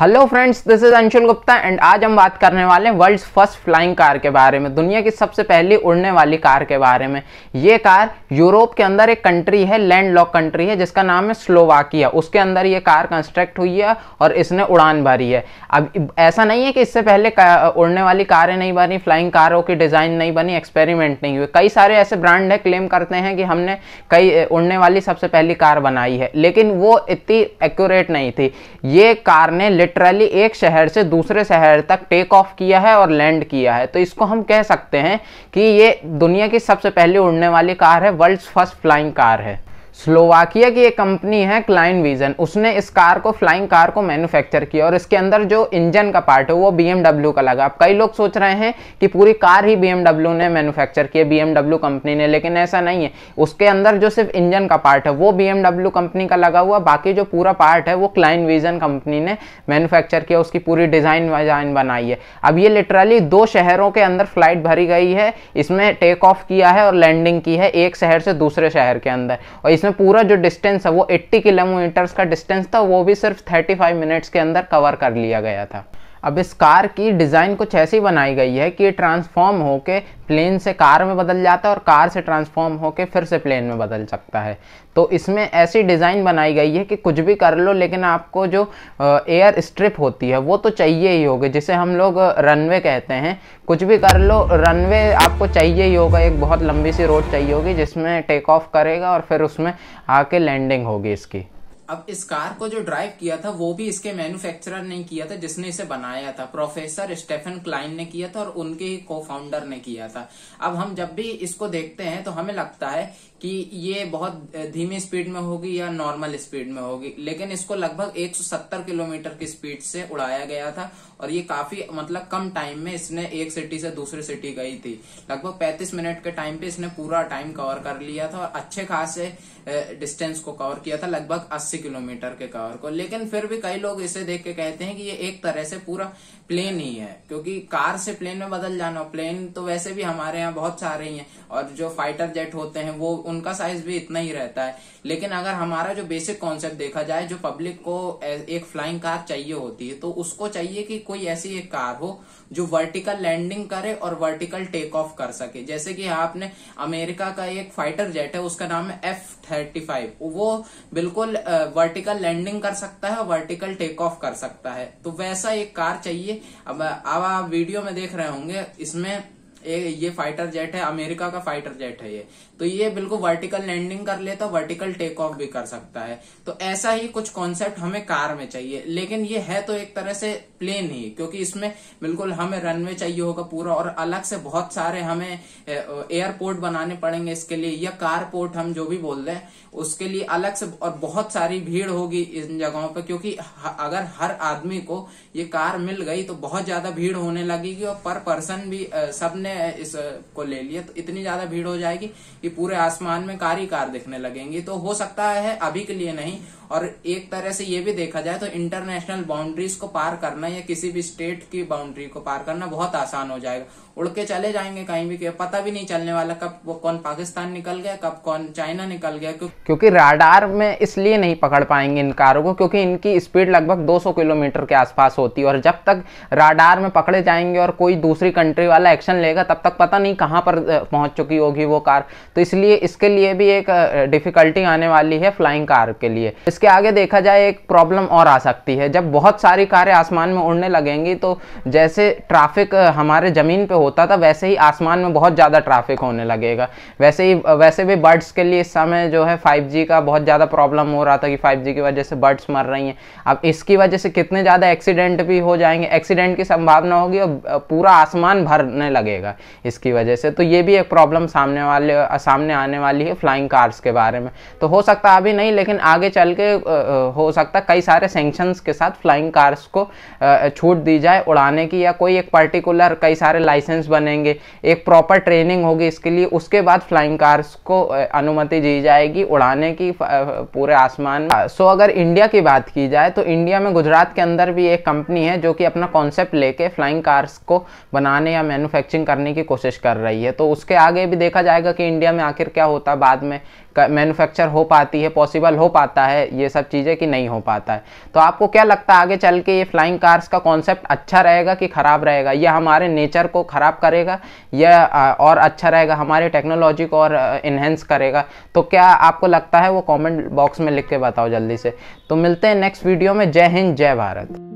hello friends this is Anshul Gupta and आज हम बात करने वाले हैं वर्ल्ड्स फर्स्ट फ्लाइंग कार के बारे में दुनिया की सबसे पहली उड़ने वाली कार के बारे में ये कार यूरोप के अंदर एक कंट्री है लैंड लॉक कंट्री है जिसका नाम है स्लोवाकिया उसके अंदर ये कार कंस्ट्रक्ट हुई है और इसने उड़ान भरी है अब ऐसा नहीं है कि इससे पहले उड़ने वाली कारें नहीं बनी फ्लाइंग कारों की डिज़ाइन नहीं बनी एक्सपेरिमेंट नहीं हुए कई सारे ऐसे ब्रांड है क्लेम करते हैं कि हमने कई उड़ने वाली सबसे पहली कार बनाई है लेकिन वो इतनी एक्यूरेट नहीं थी ये कार ने लिटरली एक शहर से दूसरे शहर तक टेक ऑफ किया है और लैंड किया है तो इसको हम कह सकते हैं कि ये दुनिया की सबसे पहले उड़ने वाली कार है वर्ल्ड फर्स्ट फ्लाइंग कार है स्लोवाकिया की एक कंपनी है क्लाइन विजन उसने इस कार को फ्लाइंग कार को मैन्युफैक्चर किया और इसके अंदर जो इंजन का पार्ट है वो बीएमडब्ल्यू का लगा अब कई लोग सोच रहे हैं कि पूरी कार ही बीएमडब्ल्यू ने मैन्युफैक्चर की है बीएमडब्ल्यू कंपनी ने लेकिन ऐसा नहीं है उसके अंदर जो सिर्फ इंजन का पार्ट है वो बीएमडब्ल्यू कंपनी का लगा हुआ बाकी जो पूरा पार्ट है वो क्लाइन विजन कंपनी ने मैन्युफैक्चर किया उसकी पूरी डिज़ाइन वजाइन बनाई है अब ये लिटरली दो शहरों के अंदर फ्लाइट भरी गई है इसमें टेक ऑफ किया है और लैंडिंग की है एक शहर से दूसरे शहर के अंदर और इसमें इसमें पूरा जो डिस्टेंस है वो 80 किलोमीटर का डिस्टेंस था वो भी सिर्फ 35 मिनट्स के अंदर कवर कर लिया गया था अब इस कार की डिज़ाइन कुछ ऐसी बनाई गई है कि ये ट्रांसफॉर्म होके प्लेन से कार में बदल जाता है और कार से ट्रांसफॉर्म होके फिर से प्लेन में बदल सकता है तो इसमें ऐसी डिज़ाइन बनाई गई है कि कुछ भी कर लो लेकिन आपको जो एयर स्ट्रिप होती है वो तो चाहिए ही होगी जिसे हम लोग रनवे कहते हैं कुछ भी कर लो रनवे आपको चाहिए ही होगा एक बहुत लंबी सी रोड चाहिए होगी जिसमें टेक ऑफ करेगा और फिर उसमें आके लैंडिंग होगी इसकी अब इस कार को जो ड्राइव किया था वो भी इसके मैन्युफैक्चरर ने किया था जिसने इसे बनाया था प्रोफेसर स्टेफन क्लाइन ने किया था और उनके को फाउंडर ने किया था अब हम जब भी इसको देखते हैं तो हमें लगता है कि ये बहुत धीमी स्पीड में होगी या नॉर्मल स्पीड में होगी लेकिन इसको लगभग 170 किलोमीटर की स्पीड से उड़ाया गया था और ये काफी मतलब कम टाइम में इसने एक सिटी से दूसरी सिटी गई थी लगभग 35 मिनट के टाइम पे इसने पूरा टाइम कवर कर लिया था और अच्छे खासे डिस्टेंस को कवर किया था लगभग अस्सी किलोमीटर के कवर को लेकिन फिर भी कई लोग इसे देख के कहते हैं कि ये एक तरह से पूरा प्लेन ही है क्योंकि कार से प्लेन में बदल जाना प्लेन तो वैसे भी हमारे यहाँ बहुत सारे ही हैं और जो फाइटर जेट होते हैं वो उनका साइज भी इतना ही रहता है लेकिन अगर हमारा जो बेसिक कॉन्सेप्ट देखा जाए जो पब्लिक को एक फ्लाइंग कार चाहिए होती है तो उसको चाहिए कि कोई ऐसी एक कार हो जो वर्टिकल लैंडिंग करे और वर्टिकल टेक ऑफ कर सके जैसे कि आपने अमेरिका का एक फाइटर जेट है उसका नाम है एफ थर्टी फाइव वो बिल्कुल वर्टिकल लैंडिंग कर सकता है वर्टिकल टेक ऑफ कर सकता है तो वैसा एक कार चाहिए अब अब आप वीडियो में देख रहे होंगे इसमें ये ये फाइटर जेट है अमेरिका का फाइटर जेट है ये तो ये बिल्कुल वर्टिकल लैंडिंग कर लेता है वर्टिकल टेक ऑफ भी कर सकता है तो ऐसा ही कुछ कॉन्सेप्ट हमें कार में चाहिए लेकिन ये है तो एक तरह से प्लेन ही क्योंकि इसमें बिल्कुल हमें रनवे चाहिए होगा पूरा और अलग से बहुत सारे हमें एयरपोर्ट बनाने पड़ेंगे इसके लिए या कारपोर्ट हम जो भी बोल दें उसके लिए अलग से और बहुत सारी भीड़ होगी इन जगहों पर क्योंकि अगर हर आदमी को ये कार मिल गई तो बहुत ज्यादा भीड़ होने लगेगी और पर पर्सन भी सबने ने इसको ले लिया तो इतनी ज्यादा भीड़ हो जाएगी कि पूरे आसमान में कार ही कार दिखने लगेंगी तो हो सकता है अभी के लिए नहीं और एक तरह से ये भी देखा जाए तो इंटरनेशनल बाउंड्रीज को पार करना या किसी भी स्टेट की बाउंड्री को पार करना बहुत आसान हो जाएगा उड़ के चले जाएंगे कहीं भी पता भी नहीं चलने वाला कब वो कौन पाकिस्तान निकल गया कब कौन चाइना निकल गया क्यों... क्योंकि राडार में इसलिए नहीं पकड़ पाएंगे इन कारों को क्योंकि इनकी स्पीड लगभग 200 किलोमीटर के आसपास होती है और जब तक राडार में पकड़े जाएंगे और कोई दूसरी कंट्री वाला एक्शन लेगा जाएगा तब तक पता नहीं कहाँ पर पहुँच चुकी होगी वो कार तो इसलिए इसके लिए भी एक डिफ़िकल्टी आने वाली है फ्लाइंग कार के लिए इसके आगे देखा जाए एक प्रॉब्लम और आ सकती है जब बहुत सारी कारें आसमान में उड़ने लगेंगी तो जैसे ट्रैफिक हमारे ज़मीन पर होता था वैसे ही आसमान में बहुत ज़्यादा ट्रैफिक होने लगेगा वैसे ही वैसे भी बर्ड्स के लिए इस समय जो है 5G का बहुत ज़्यादा प्रॉब्लम हो रहा था कि 5G की वजह से बर्ड्स मर रही हैं अब इसकी वजह से कितने ज़्यादा एक्सीडेंट भी हो जाएंगे एक्सीडेंट की संभावना होगी और पूरा आसमान भरने लगेगा जाएगा इसकी वजह से तो ये भी एक प्रॉब्लम सामने वाले सामने आने वाली है फ्लाइंग कार्स के बारे में तो हो सकता अभी नहीं लेकिन आगे चल के हो सकता कई सारे सेंक्शंस के साथ फ्लाइंग कार्स को छूट दी जाए उड़ाने की या कोई एक पर्टिकुलर कई सारे लाइसेंस बनेंगे एक प्रॉपर ट्रेनिंग होगी इसके लिए उसके बाद फ्लाइंग कार्स को अनुमति दी जाएगी उड़ाने की पूरे आसमान में सो अगर इंडिया की बात की जाए तो इंडिया में गुजरात के अंदर भी एक कंपनी है जो कि अपना कॉन्सेप्ट लेके फ्लाइंग कार्स को बनाने या मैन्युफैक्चरिंग करने करने की कोशिश कर रही है तो उसके आगे भी देखा जाएगा कि इंडिया में आखिर क्या होता है बाद में मैन्युफैक्चर हो पाती है पॉसिबल हो पाता है ये सब चीज़ें कि नहीं हो पाता है तो आपको क्या लगता है आगे चल के ये फ्लाइंग कार्स का कॉन्सेप्ट अच्छा रहेगा कि ख़राब रहेगा यह हमारे नेचर को ख़राब करेगा यह और अच्छा रहेगा हमारे टेक्नोलॉजी को और इन्हेंस करेगा तो क्या आपको लगता है वो कॉमेंट बॉक्स में लिख के बताओ जल्दी से तो मिलते हैं नेक्स्ट वीडियो में जय हिंद जय भारत